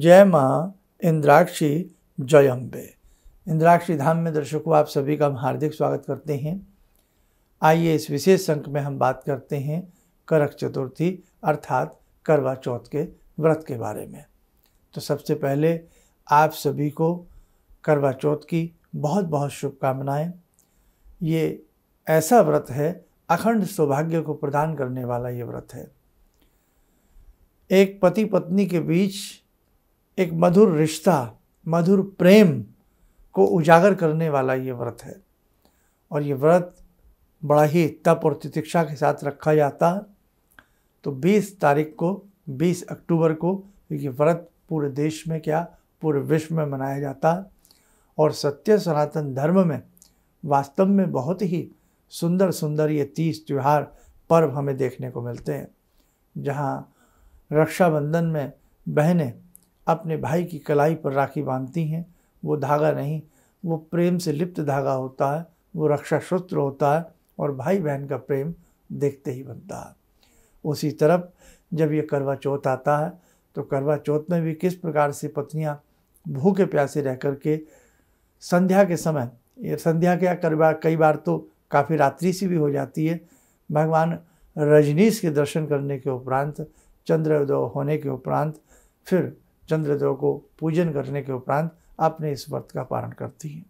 जय माँ इंद्राक्षी जय अम्बे इंद्राक्षी धाम में दर्शकों आप सभी का हम हार्दिक स्वागत करते हैं आइए इस विशेष अंक में हम बात करते हैं करक चतुर्थी अर्थात करवा चौथ के व्रत के बारे में तो सबसे पहले आप सभी को करवा चौथ की बहुत बहुत शुभकामनाएं ये ऐसा व्रत है अखंड सौभाग्य को प्रदान करने वाला ये व्रत है एक पति पत्नी के बीच एक मधुर रिश्ता मधुर प्रेम को उजागर करने वाला ये व्रत है और ये व्रत बड़ा ही तप और तितिक्षा के साथ रखा जाता है तो 20 तारीख को 20 अक्टूबर को ये व्रत पूरे देश में क्या पूरे विश्व में मनाया जाता है और सत्य सनातन धर्म में वास्तव में बहुत ही सुंदर सुंदर ये तीज त्यौहार पर्व हमें देखने को मिलते हैं जहाँ रक्षाबंधन में बहनें अपने भाई की कलाई पर राखी बांधती हैं वो धागा नहीं वो प्रेम से लिप्त धागा होता है वो रक्षा सूत्र होता है और भाई बहन का प्रेम देखते ही बनता है उसी तरफ जब ये करवा चौथ आता है तो करवा चौथ में भी किस प्रकार से पत्नियाँ भूखे प्यासे रह कर के संध्या के समय ये संध्या क्या करवा कई बार तो काफ़ी रात्रि सी भी हो जाती है भगवान रजनीश के दर्शन करने के उपरांत चंद्रोदय होने के उपरांत फिर चंद्रदेव को पूजन करने के उपरांत आपने इस व्रत का पारण करती हैं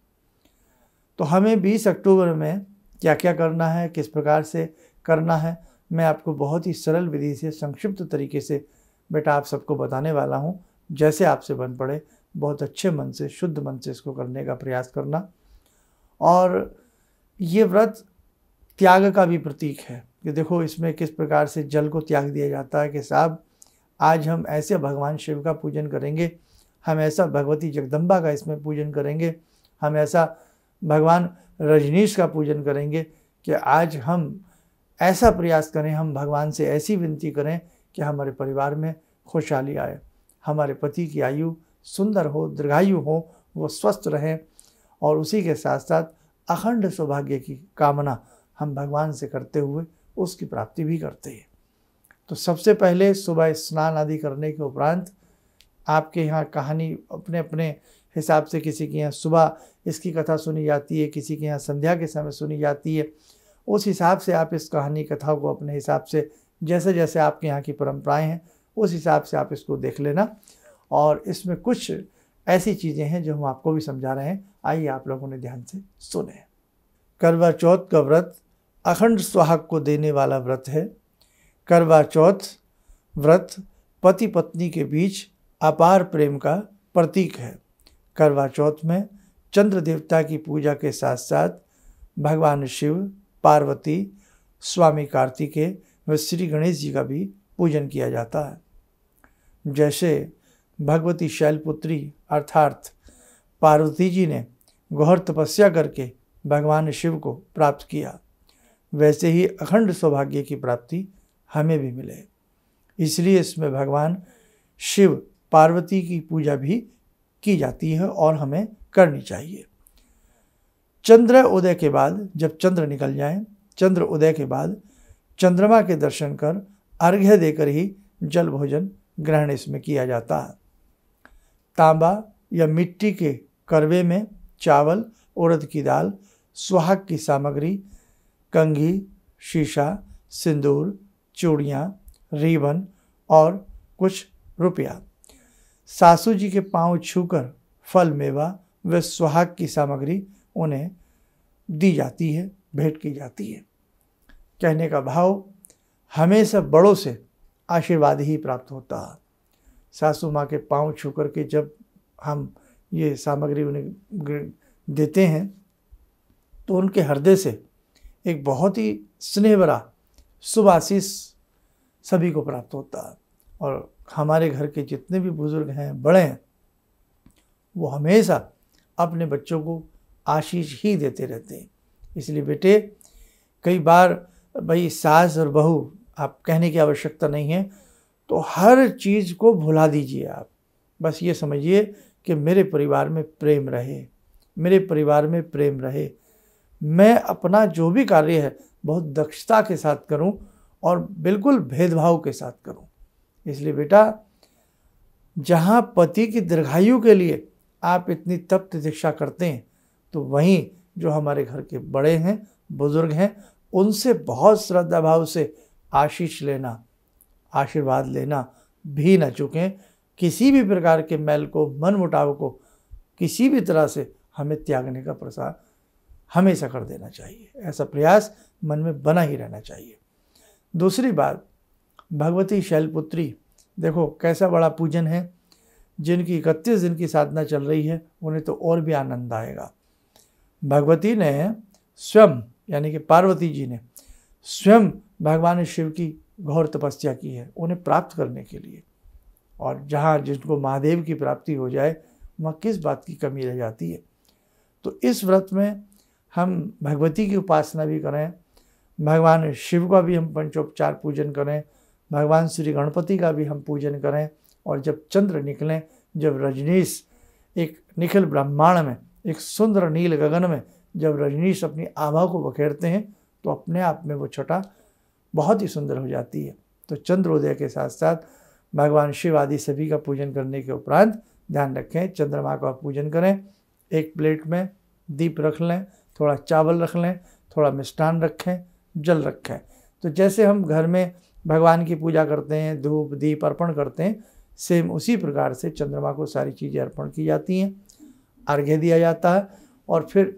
तो हमें 20 अक्टूबर में क्या क्या करना है किस प्रकार से करना है मैं आपको बहुत ही सरल विधि से संक्षिप्त तरीके से बेटा आप सबको बताने वाला हूँ जैसे आपसे बन पड़े बहुत अच्छे मन से शुद्ध मन से इसको करने का प्रयास करना और ये व्रत त्याग का भी प्रतीक है कि देखो इसमें किस प्रकार से जल को त्याग दिया जाता है कि साहब आज हम ऐसे भगवान शिव का पूजन करेंगे हम ऐसा भगवती जगदम्बा का इसमें पूजन करेंगे हम ऐसा भगवान रजनीश का पूजन करेंगे कि आज हम ऐसा प्रयास करें हम भगवान से ऐसी विनती करें कि हमारे परिवार में खुशहाली आए हमारे पति की आयु सुंदर हो दीर्घायु हो वो स्वस्थ रहें और उसी के साथ साथ अखंड सौभाग्य की कामना हम भगवान से करते हुए उसकी प्राप्ति भी करते हैं तो सबसे पहले सुबह स्नान आदि करने के उपरांत आपके यहाँ कहानी अपने अपने हिसाब से किसी के यहाँ सुबह इसकी कथा सुनी जाती है किसी के यहाँ संध्या के समय सुनी जाती है उस हिसाब से आप इस कहानी कथा को अपने हिसाब से जैसे जैसे आपके यहाँ की परंपराएं हैं उस हिसाब से आप इसको देख लेना और इसमें कुछ ऐसी चीज़ें हैं जो हम आपको भी समझा रहे हैं आइए आप लोगों ने ध्यान से सुने करवा चौथ का व्रत अखंड सुहाग को देने वाला व्रत है करवा चौथ व्रत पति पत्नी के बीच अपार प्रेम का प्रतीक है करवा चौथ में चंद्र देवता की पूजा के साथ साथ भगवान शिव पार्वती स्वामी कार्तिकेय व श्री गणेश जी का भी पूजन किया जाता है जैसे भगवती शैलपुत्री अर्थात पार्वती जी ने गौर तपस्या करके भगवान शिव को प्राप्त किया वैसे ही अखंड सौभाग्य की प्राप्ति हमें भी मिले इसलिए इसमें भगवान शिव पार्वती की पूजा भी की जाती है और हमें करनी चाहिए चंद्र उदय के बाद जब चंद्र निकल जाए चंद्र उदय के बाद चंद्रमा के दर्शन कर अर्घ्य देकर ही जल भोजन ग्रहण इसमें किया जाता है तांबा या मिट्टी के करवे में चावल उड़द की दाल सुहाग की सामग्री कंघी शीशा सिंदूर चूड़ियाँ रिबन और कुछ रुपया सासू जी के पांव छूकर फल मेवा व सुहाग की सामग्री उन्हें दी जाती है भेंट की जाती है कहने का भाव हमेशा बड़ों से आशीर्वाद ही प्राप्त होता है सासू माँ के पांव छू कर के जब हम ये सामग्री उन्हें देते हैं तो उनके हृदय से एक बहुत ही स्नेह भरा शुभ आशीष सभी को प्राप्त होता है और हमारे घर के जितने भी बुज़ुर्ग हैं बड़े हैं वो हमेशा अपने बच्चों को आशीष ही देते रहते हैं इसलिए बेटे कई बार भाई सास और बहू आप कहने की आवश्यकता नहीं है तो हर चीज़ को भुला दीजिए आप बस ये समझिए कि मेरे परिवार में प्रेम रहे मेरे परिवार में प्रेम रहे मैं अपना जो भी कार्य है बहुत दक्षता के साथ करूं और बिल्कुल भेदभाव के साथ करूं इसलिए बेटा जहां पति की दीर्घायु के लिए आप इतनी तप्त दीक्षा करते हैं तो वहीं जो हमारे घर के बड़े हैं बुजुर्ग हैं उनसे बहुत श्रद्धा भाव से आशीष लेना आशीर्वाद लेना भी न चुकें किसी भी प्रकार के मैल को मन मुटाव को किसी भी तरह से हमें त्यागने का प्रसार हमेशा कर देना चाहिए ऐसा प्रयास मन में बना ही रहना चाहिए दूसरी बात भगवती शैलपुत्री देखो कैसा बड़ा पूजन है जिनकी इकतीस दिन की साधना चल रही है उन्हें तो और भी आनंद आएगा भगवती ने स्वयं यानी कि पार्वती जी ने स्वयं भगवान शिव की घोर तपस्या की है उन्हें प्राप्त करने के लिए और जहाँ जिनको महादेव की प्राप्ति हो जाए वहाँ किस बात की कमी रह जाती है तो इस व्रत में हम भगवती की उपासना भी करें भगवान शिव का भी हम पंचोपचार पूजन करें भगवान श्री गणपति का भी हम पूजन करें और जब चंद्र निकलें जब रजनीश एक निखिल ब्रह्मांड में एक सुंदर नील गगन में जब रजनीश अपनी आभा को बखेरते हैं तो अपने आप में वो छटा बहुत ही सुंदर हो जाती है तो चंद्रोदय के साथ साथ भगवान शिव आदि सभी का पूजन करने के उपरांत ध्यान रखें चंद्रमा का पूजन करें एक प्लेट में दीप रख लें थोड़ा चावल रख लें थोड़ा मिष्ठान रखें जल रखें तो जैसे हम घर में भगवान की पूजा करते हैं धूप दीप अर्पण करते हैं सेम उसी प्रकार से चंद्रमा को सारी चीज़ें अर्पण की जाती हैं अर्घ्य दिया जाता है और फिर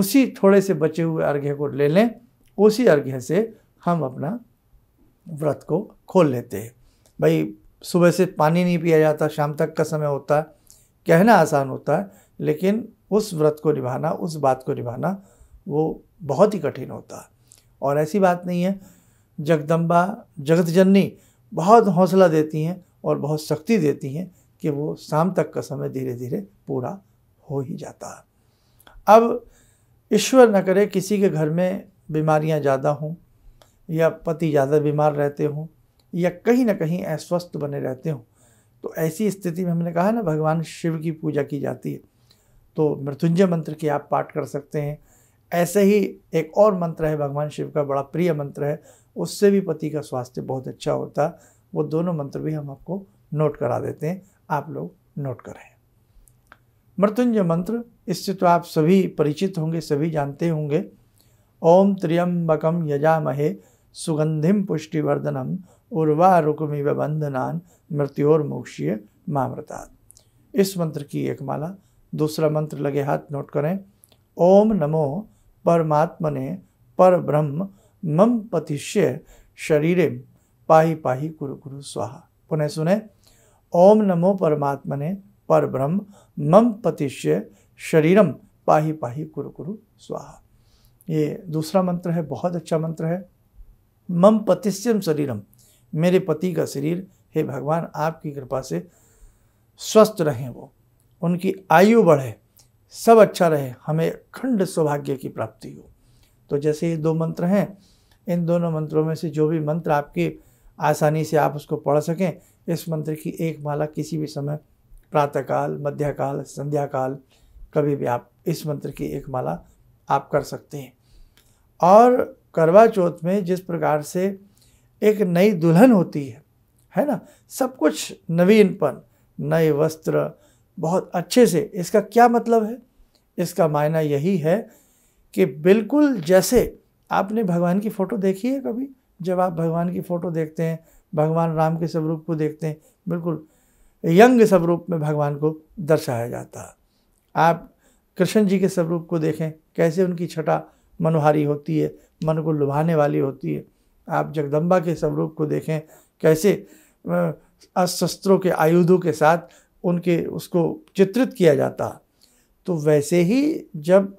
उसी थोड़े से बचे हुए अर्घ्य को ले लें उसी अर्घ्य से हम अपना व्रत को खोल लेते हैं भाई सुबह से पानी नहीं पिया जाता शाम तक का समय होता है कहना आसान होता है लेकिन उस व्रत को निभाना उस बात को निभाना वो बहुत ही कठिन होता है और ऐसी बात नहीं है जगदम्बा जगत जननी बहुत हौसला देती हैं और बहुत शक्ति देती हैं कि वो शाम तक का समय धीरे धीरे पूरा हो ही जाता है अब ईश्वर न करे किसी के घर में बीमारियां ज़्यादा हों या पति ज़्यादा बीमार रहते हों या कहीं ना कहीं अस्वस्थ बने रहते हों तो ऐसी स्थिति में हमने कहा ना भगवान शिव की पूजा की जाती है तो मृत्युंजय मंत्र की आप पाठ कर सकते हैं ऐसे ही एक और मंत्र है भगवान शिव का बड़ा प्रिय मंत्र है उससे भी पति का स्वास्थ्य बहुत अच्छा होता वो दोनों मंत्र भी हम आपको नोट करा देते हैं आप लोग नोट करें मृत्युंजय मंत्र इससे तो आप सभी परिचित होंगे सभी जानते होंगे ओम त्र्यंबकम यजामहे सुगंधिम पुष्टिवर्धनम उर्वा रुकमी बंधनान मृत्योर्मोक्षीय मामृता इस मंत्र की एक माला दूसरा मंत्र लगे हाथ नोट करें ओम नमो परमात्मने पर ब्रह्म मम पतिष्य शरीरे पाही पाही कुरु कुरु स्वाहा पुनः सुने ओम नमो परमात्मने पर ब्रह्म मम पतिष्य शरीरम पाही पाही कुरु कुरु स्वाहा ये दूसरा मंत्र है बहुत अच्छा मंत्र है मम पतिष्यम शरीरम मेरे पति का शरीर हे भगवान आपकी कृपा से स्वस्थ रहें वो उनकी आयु बढ़े सब अच्छा रहे हमें खंड सौभाग्य की प्राप्ति हो तो जैसे ये दो मंत्र हैं इन दोनों मंत्रों में से जो भी मंत्र आपकी आसानी से आप उसको पढ़ सकें इस मंत्र की एक माला किसी भी समय प्रातःकाल मध्यकाल संध्याकाल कभी भी आप इस मंत्र की एक माला आप कर सकते हैं और करवा चौथ में जिस प्रकार से एक नई दुल्हन होती है है ना सब कुछ नवीनपन नए वस्त्र बहुत अच्छे से इसका क्या मतलब है इसका मायना यही है कि बिल्कुल जैसे आपने भगवान की फ़ोटो देखी है कभी जब आप भगवान की फ़ोटो देखते हैं भगवान राम के स्वरूप को देखते हैं बिल्कुल यंग स्वरूप में भगवान को दर्शाया जाता है आप कृष्ण जी के स्वरूप को देखें कैसे उनकी छटा मनोहारी होती है मन को लुभाने वाली होती है आप जगदम्बा के स्वरूप को देखें कैसे अस्त्रों के आयुधों के साथ उनके उसको चित्रित किया जाता तो वैसे ही जब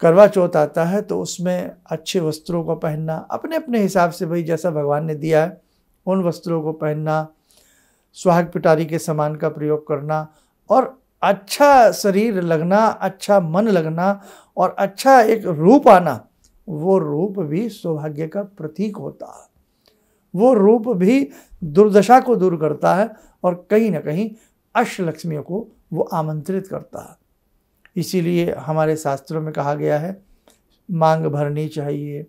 करवा चौथ आता है तो उसमें अच्छे वस्त्रों को पहनना अपने अपने हिसाब से भाई जैसा भगवान ने दिया है उन वस्त्रों को पहनना सुहाग पिटारी के सामान का प्रयोग करना और अच्छा शरीर लगना अच्छा मन लगना और अच्छा एक रूप आना वो रूप भी सौभाग्य का प्रतीक होता है वो रूप भी दुर्दशा को दूर करता है और कहीं ना कहीं लक्ष्मियों को वो आमंत्रित करता है इसीलिए हमारे शास्त्रों में कहा गया है मांग भरनी चाहिए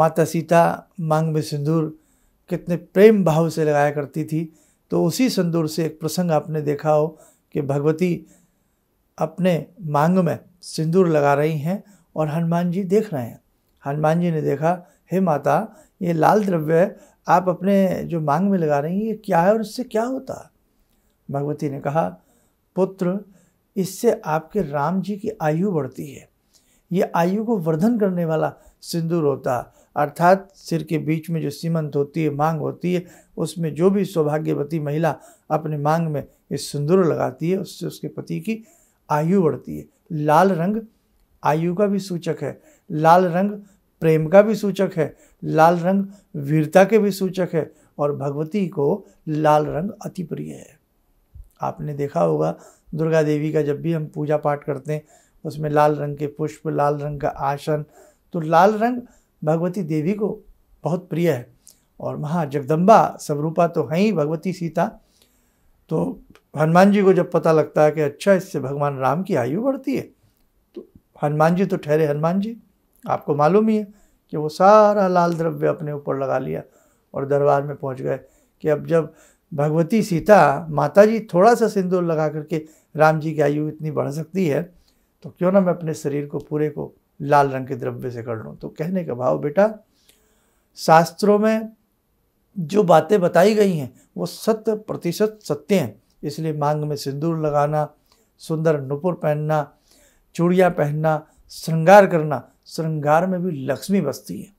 माता सीता मांग में सिंदूर कितने प्रेम भाव से लगाया करती थी तो उसी सिंदूर से एक प्रसंग आपने देखा हो कि भगवती अपने मांग में सिंदूर लगा रही हैं और हनुमान जी देख रहे हैं हनुमान जी ने देखा हे माता ये लाल द्रव्य आप अपने जो मांग में लगा रही हैं ये क्या है और इससे क्या होता है भगवती ने कहा पुत्र इससे आपके राम जी की आयु बढ़ती है ये आयु को वर्धन करने वाला सिंदूर होता अर्थात सिर के बीच में जो सीमंत होती है मांग होती है उसमें जो भी सौभाग्यवती महिला अपने मांग में इस सिंदूर लगाती है उससे उसके पति की आयु बढ़ती है लाल रंग आयु का भी सूचक है लाल रंग प्रेम का भी सूचक है लाल रंग वीरता के भी सूचक है और भगवती को लाल रंग अति प्रिय है आपने देखा होगा दुर्गा देवी का जब भी हम पूजा पाठ करते हैं उसमें लाल रंग के पुष्प लाल रंग का आसन तो लाल रंग भगवती देवी को बहुत प्रिय है और वहाँ जगदम्बा स्वरूपा तो हैं ही भगवती सीता तो हनुमान जी को जब पता लगता है कि अच्छा इससे भगवान राम की आयु बढ़ती है तो हनुमान जी तो ठहरे हनुमान जी आपको मालूम ही है कि वो सारा लाल द्रव्य अपने ऊपर लगा लिया और दरबार में पहुंच गए कि अब जब भगवती सीता माता जी थोड़ा सा सिंदूर लगा करके राम जी की आयु इतनी बढ़ सकती है तो क्यों ना मैं अपने शरीर को पूरे को लाल रंग के द्रव्य से कर लूँ तो कहने का भाव बेटा शास्त्रों में जो बातें बताई गई हैं वो शत प्रतिशत सत्य हैं इसलिए मांग में सिंदूर लगाना सुंदर नुपुर पहनना चूड़ियाँ पहनना श्रृंगार करना श्रृंगार में भी लक्ष्मी बसती है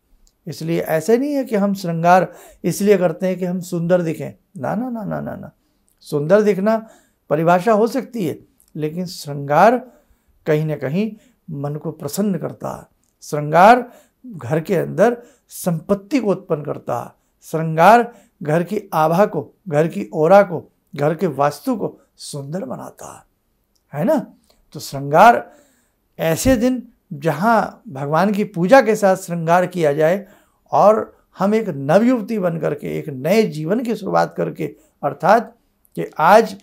इसलिए ऐसे नहीं है कि हम श्रृंगार इसलिए करते हैं कि हम सुंदर दिखें ना ना ना ना ना ना सुंदर दिखना परिभाषा हो सकती है लेकिन श्रृंगार कहीं ना कहीं मन को प्रसन्न करता है श्रृंगार घर के अंदर संपत्ति को उत्पन्न करता है श्रृंगार घर की आभा को घर की ओरा को घर के वास्तु को सुंदर बनाता है है ना तो श्रृंगार ऐसे दिन जहाँ भगवान की पूजा के साथ श्रृंगार किया जाए और हम एक नवयुवती बन करके एक नए जीवन की शुरुआत करके अर्थात कि आज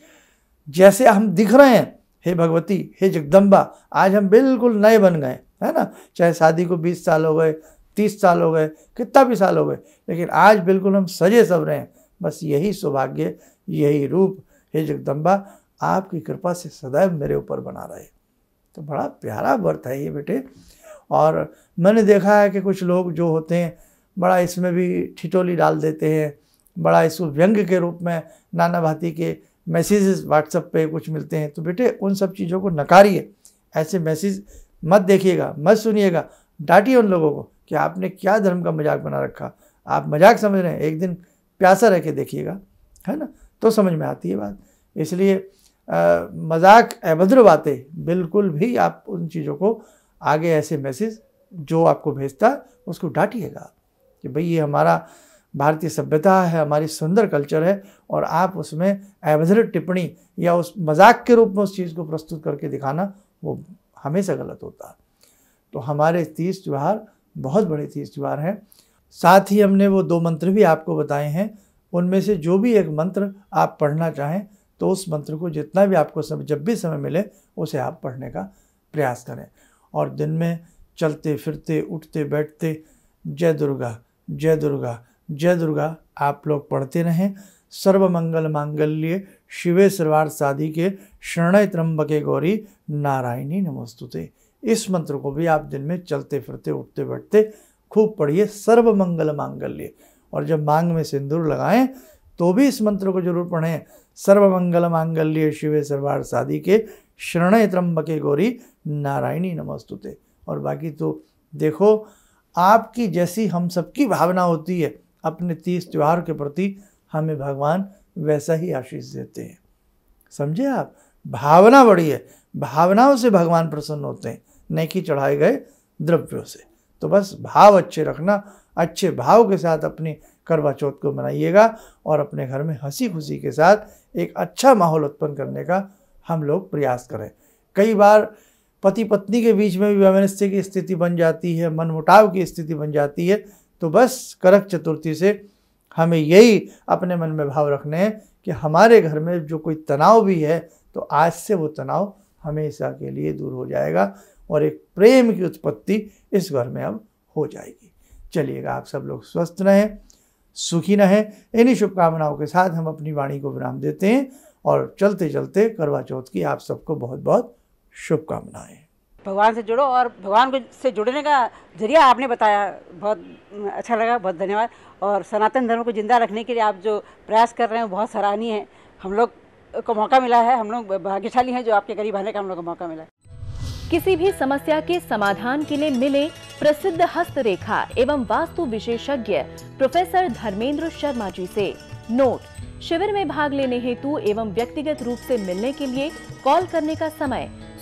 जैसे हम दिख रहे हैं हे भगवती हे जगदम्बा आज हम बिल्कुल नए बन गए है ना चाहे शादी को बीस साल हो गए तीस साल हो गए कितना भी साल हो गए लेकिन आज बिल्कुल हम सजे सब रहे हैं बस यही सौभाग्य यही रूप हे जगदम्बा आपकी कृपा से सदैव मेरे ऊपर बना रहे तो बड़ा प्यारा वर्त है ये बेटे और मैंने देखा है कि कुछ लोग जो होते हैं बड़ा इसमें भी ठिठोली डाल देते हैं बड़ा इसको व्यंग के रूप में नाना भाती के मैसेजेस व्हाट्सएप पे कुछ मिलते हैं तो बेटे उन सब चीज़ों को नकारिए ऐसे मैसेज मत देखिएगा मत सुनिएगा डांटिए उन लोगों को कि आपने क्या धर्म का मजाक बना रखा आप मजाक समझ रहे हैं एक दिन प्यासा रह के देखिएगा है ना तो समझ में आती है बात इसलिए आ, मजाक अभद्र बातें बिल्कुल भी आप उन चीज़ों को आगे ऐसे मैसेज जो आपको भेजता है उसको डांटिएगा कि भाई ये हमारा भारतीय सभ्यता है हमारी सुंदर कल्चर है और आप उसमें एवजर टिप्पणी या उस मजाक के रूप में उस चीज़ को प्रस्तुत करके दिखाना वो हमेशा गलत होता है तो हमारे तीज त्यौहार बहुत बड़े तीज त्यौहार हैं साथ ही हमने वो दो मंत्र भी आपको बताए हैं उनमें से जो भी एक मंत्र आप पढ़ना चाहें तो उस मंत्र को जितना भी आपको समय जब भी समय मिले उसे आप पढ़ने का प्रयास करें और दिन में चलते फिरते उठते बैठते जय दुर्गा जय दुर्गा जय दुर्गा आप लोग पढ़ते रहें सर्वमंगल मांगल्य शिवे सर्वार सादी के शरणय त्रंबके गौरी नारायणी नमस्तुते इस मंत्र को भी आप दिन में चलते फिरते उठते बैठते खूब पढ़िए सर्वमंगल मांगल्य और जब मांग में सिंदूर लगाएं तो भी इस मंत्र को जरूर पढ़ें सर्व मंगल मांगल्य शिवे सर्वार सादी के शरणय त्रंबके गौरी नारायणी नमस्तुते और बाकी तो देखो आपकी जैसी हम सबकी भावना होती है अपने तीज त्यौहार के प्रति हमें भगवान वैसा ही आशीष देते हैं समझे आप भावना बड़ी है भावनाओं से भगवान प्रसन्न होते हैं न कि चढ़ाए गए द्रव्यों से तो बस भाव अच्छे रखना अच्छे भाव के साथ अपनी करवा चौथ को मनाइएगा और अपने घर में हंसी खुशी के साथ एक अच्छा माहौल उत्पन्न करने का हम लोग प्रयास करें कई बार पति पत्नी के बीच में भी वैमनस्य की स्थिति बन जाती है मनमुटाव की स्थिति बन जाती है तो बस करक चतुर्थी से हमें यही अपने मन में भाव रखने हैं कि हमारे घर में जो कोई तनाव भी है तो आज से वो तनाव हमेशा के लिए दूर हो जाएगा और एक प्रेम की उत्पत्ति इस घर में अब हो जाएगी चलिएगा आप सब लोग स्वस्थ रहें सुखी रहें इन्हीं शुभकामनाओं के साथ हम अपनी वाणी को विराम देते हैं और चलते चलते करवा चौथ की आप सबको बहुत बहुत शुभकामनाएं भगवान से जुड़ो और भगवान को से जुड़ने का जरिया आपने बताया बहुत अच्छा लगा बहुत धन्यवाद और सनातन धर्म को जिंदा रखने के लिए आप जो प्रयास कर रहे हैं बहुत सराहनीय है हम लोग को मौका मिला है हम लोग भाग्यशाली हैं जो आपके करीब आने का हम लोग को मौका मिला किसी भी समस्या के समाधान के लिए मिले प्रसिद्ध हस्तरेखा एवं वास्तु विशेषज्ञ प्रोफेसर धर्मेंद्र शर्मा जी से नोट शिविर में भाग लेने हेतु एवं व्यक्तिगत रूप से मिलने के लिए कॉल करने का समय